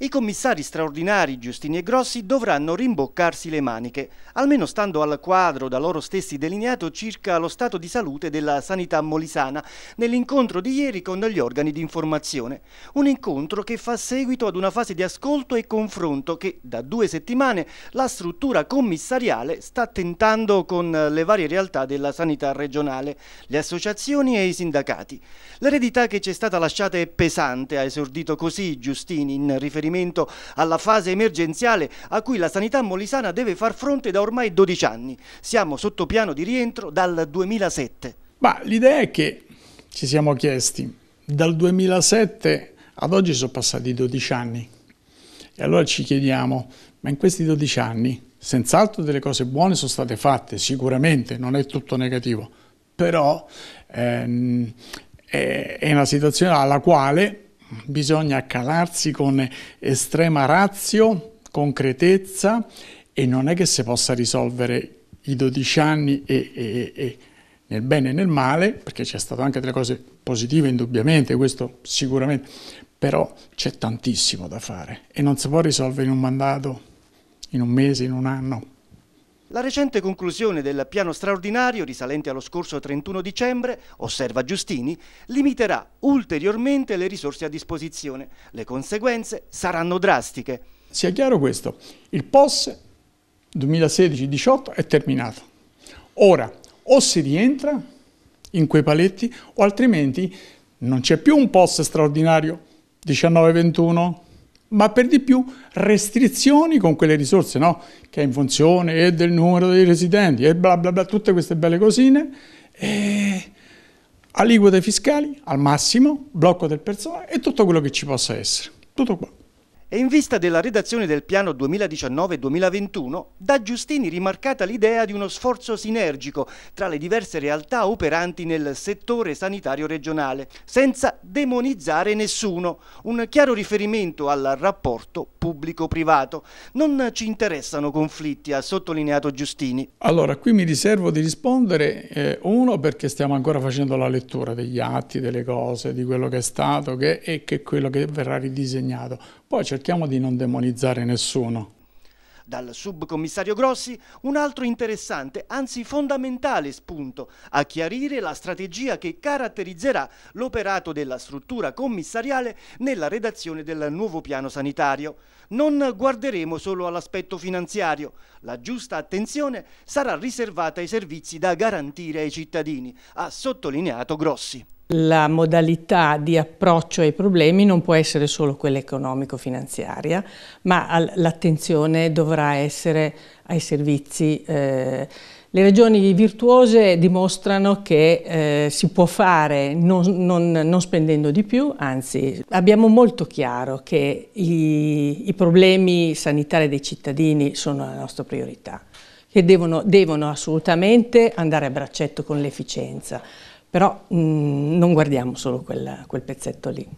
I commissari straordinari Giustini e Grossi dovranno rimboccarsi le maniche, almeno stando al quadro da loro stessi delineato circa lo stato di salute della sanità molisana nell'incontro di ieri con gli organi di informazione. Un incontro che fa seguito ad una fase di ascolto e confronto che da due settimane la struttura commissariale sta tentando con le varie realtà della sanità regionale, le associazioni e i sindacati. L'eredità che ci è stata lasciata è pesante, ha esordito così Giustini in riferimento riferimento alla fase emergenziale a cui la sanità molisana deve far fronte da ormai 12 anni. Siamo sotto piano di rientro dal 2007. Ma l'idea è che ci siamo chiesti, dal 2007 ad oggi sono passati 12 anni e allora ci chiediamo, ma in questi 12 anni senz'altro delle cose buone sono state fatte, sicuramente, non è tutto negativo, però ehm, è, è una situazione alla quale Bisogna calarsi con estrema razio, concretezza e non è che si possa risolvere i 12 anni e, e, e nel bene e nel male, perché c'è stato anche delle cose positive indubbiamente, questo sicuramente, però c'è tantissimo da fare e non si può risolvere in un mandato, in un mese, in un anno. La recente conclusione del piano straordinario, risalente allo scorso 31 dicembre, osserva Giustini, limiterà ulteriormente le risorse a disposizione. Le conseguenze saranno drastiche. Sia chiaro questo, il POS 2016-18 è terminato. Ora, o si rientra in quei paletti, o altrimenti non c'è più un POS straordinario 19-21, ma per di più restrizioni con quelle risorse, no? che è in funzione e del numero dei residenti e bla bla bla, tutte queste belle cosine, e aliquote fiscali al massimo, blocco del personale e tutto quello che ci possa essere. Tutto qua e in vista della redazione del piano 2019-2021, da Giustini rimarcata l'idea di uno sforzo sinergico tra le diverse realtà operanti nel settore sanitario regionale, senza demonizzare nessuno, un chiaro riferimento al rapporto pubblico-privato. Non ci interessano conflitti, ha sottolineato Giustini. Allora, qui mi riservo di rispondere, eh, uno, perché stiamo ancora facendo la lettura degli atti, delle cose, di quello che è stato che, e che quello che verrà ridisegnato. Poi c'è cerchiamo di non demonizzare nessuno. Dal subcommissario Grossi un altro interessante, anzi fondamentale spunto, a chiarire la strategia che caratterizzerà l'operato della struttura commissariale nella redazione del nuovo piano sanitario. Non guarderemo solo all'aspetto finanziario, la giusta attenzione sarà riservata ai servizi da garantire ai cittadini, ha sottolineato Grossi la modalità di approccio ai problemi non può essere solo quella economico-finanziaria, ma l'attenzione dovrà essere ai servizi. Eh. le regioni virtuose dimostrano che eh, si può fare non, non, non, spendendo di più, anzi abbiamo molto chiaro che i, i problemi sanitari dei cittadini sono la nostra priorità, che devono, devono assolutamente andare a braccetto con l'efficienza. Però mh, mm, non guardiamo solo quel, quel pezzetto lì.